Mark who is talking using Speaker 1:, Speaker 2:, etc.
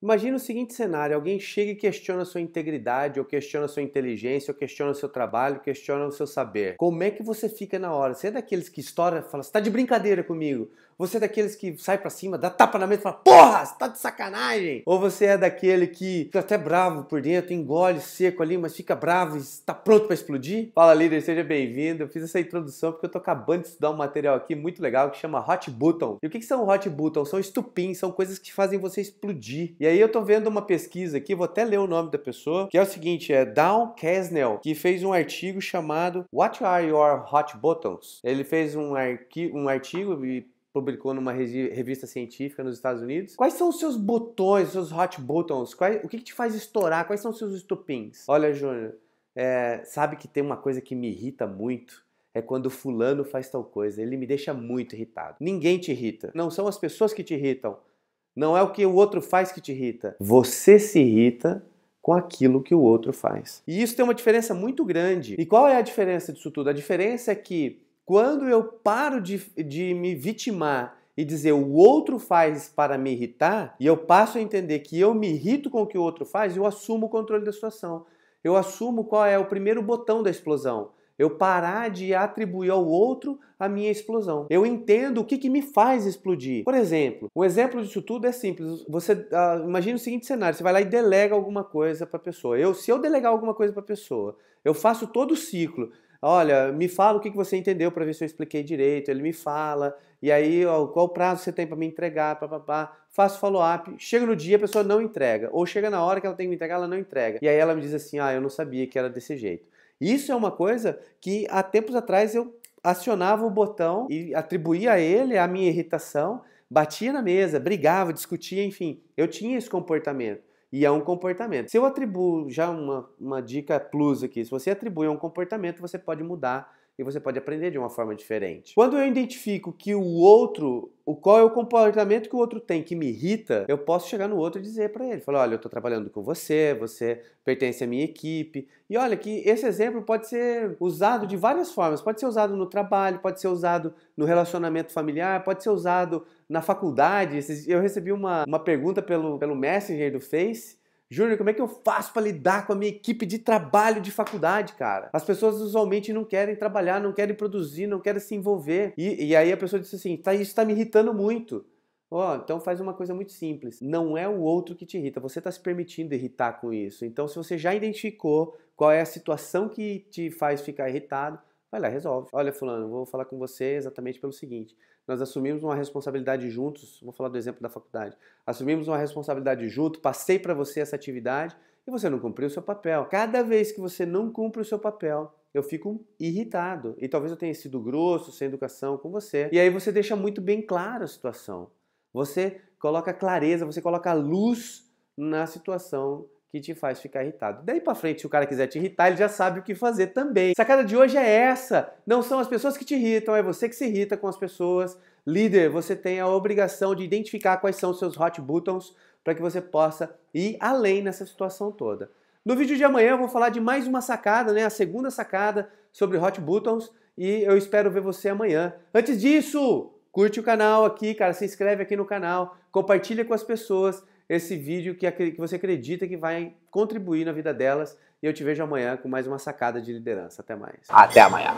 Speaker 1: Imagina o seguinte cenário: alguém chega e questiona a sua integridade, ou questiona a sua inteligência, ou questiona o seu trabalho, questiona o seu saber. Como é que você fica na hora? Você é daqueles que estoura e fala, você tá de brincadeira comigo? Você é daqueles que sai para cima, dá tapa na mesa e fala, porra, você tá de sacanagem? Ou você é daquele que fica até bravo por dentro, engole seco ali, mas fica bravo e está pronto para explodir? Fala líder, seja bem-vindo. Eu fiz essa introdução porque eu tô acabando de estudar um material aqui muito legal que chama Hot Button. E o que, que são Hot Button? São estupins, são coisas que fazem você explodir. E aí eu tô vendo uma pesquisa aqui, vou até ler o nome da pessoa, que é o seguinte, é Down Kesnell, que fez um artigo chamado What Are Your Hot Buttons? Ele fez um, um artigo e publicou numa revista científica nos Estados Unidos. Quais são os seus botões, seus hot buttons? Quais, o que, que, te faz estourar? Quais são os seus estupins? Olha, Júnior, é, sabe que tem uma coisa que me irrita muito? É quando fulano faz tal coisa, ele me deixa muito irritado. Ninguém te irrita. Não são as pessoas que te irritam, não é o que o outro faz que te irrita. Você se irrita com aquilo que o outro faz. E isso tem uma diferença muito grande. E qual é a diferença disso tudo? A diferença é que quando eu paro de, de me vitimar e dizer o outro faz para me irritar, e eu passo a entender que eu me irrito com o que o outro faz, eu assumo o controle da situação. Eu assumo qual é o primeiro botão da explosão. Eu parar de atribuir ao outro a minha explosão. Eu entendo o que, que me faz explodir. Por exemplo, um exemplo disso tudo é simples. Você ah, imagina o seguinte cenário: você vai lá e delega alguma coisa para a pessoa. Eu, se eu delegar alguma coisa para a pessoa, eu faço todo o ciclo. Olha, me fala o que, que você entendeu para ver se eu expliquei direito. Ele me fala, e aí ó, qual prazo você tem para me entregar, Faço follow-up, chega no dia, a pessoa não entrega. Ou chega na hora que ela tem que me entregar, ela não entrega. E aí ela me diz assim: ah, eu não sabia que era desse jeito. Isso é uma coisa que há tempos atrás eu acionava o botão e atribuía a ele a minha irritação, batia na mesa, brigava, discutia, enfim. Eu tinha esse comportamento. E é um comportamento. Se eu atribuo, já uma, uma dica plus aqui, se você atribui a um comportamento, você pode mudar e você pode aprender de uma forma diferente. Quando eu identifico que o outro, o qual é o comportamento que o outro tem que me irrita, eu posso chegar no outro e dizer para ele, falar, olha, eu estou trabalhando com você, você pertence à minha equipe. E olha que esse exemplo pode ser usado de várias formas, pode ser usado no trabalho, pode ser usado no relacionamento familiar, pode ser usado na faculdade. Eu recebi uma, uma pergunta pelo, pelo Messenger do Face Júnior, como é que eu faço para lidar com a minha equipe de trabalho de faculdade, cara? As pessoas usualmente não querem trabalhar, não querem produzir, não querem se envolver. E, e aí a pessoa disse assim: tá, isso está me irritando muito. Ó, oh, então faz uma coisa muito simples. Não é o outro que te irrita, você está se permitindo irritar com isso. Então, se você já identificou qual é a situação que te faz ficar irritado, Vai lá, resolve. Olha, Fulano, vou falar com você exatamente pelo seguinte: nós assumimos uma responsabilidade juntos. Vou falar do exemplo da faculdade. Assumimos uma responsabilidade junto, passei para você essa atividade e você não cumpriu o seu papel. Cada vez que você não cumpre o seu papel, eu fico irritado. E talvez eu tenha sido grosso, sem educação com você. E aí você deixa muito bem clara a situação. Você coloca clareza, você coloca luz na situação que te faz ficar irritado. Daí para frente, se o cara quiser te irritar, ele já sabe o que fazer também. Sacada de hoje é essa. Não são as pessoas que te irritam, é você que se irrita com as pessoas. Líder, você tem a obrigação de identificar quais são os seus hot buttons para que você possa ir além nessa situação toda. No vídeo de amanhã eu vou falar de mais uma sacada, né? A segunda sacada sobre hot buttons e eu espero ver você amanhã. Antes disso, curte o canal aqui, cara, se inscreve aqui no canal, compartilha com as pessoas esse vídeo que, que você acredita que vai contribuir na vida delas. E eu te vejo amanhã com mais uma sacada de liderança. Até mais. Até amanhã.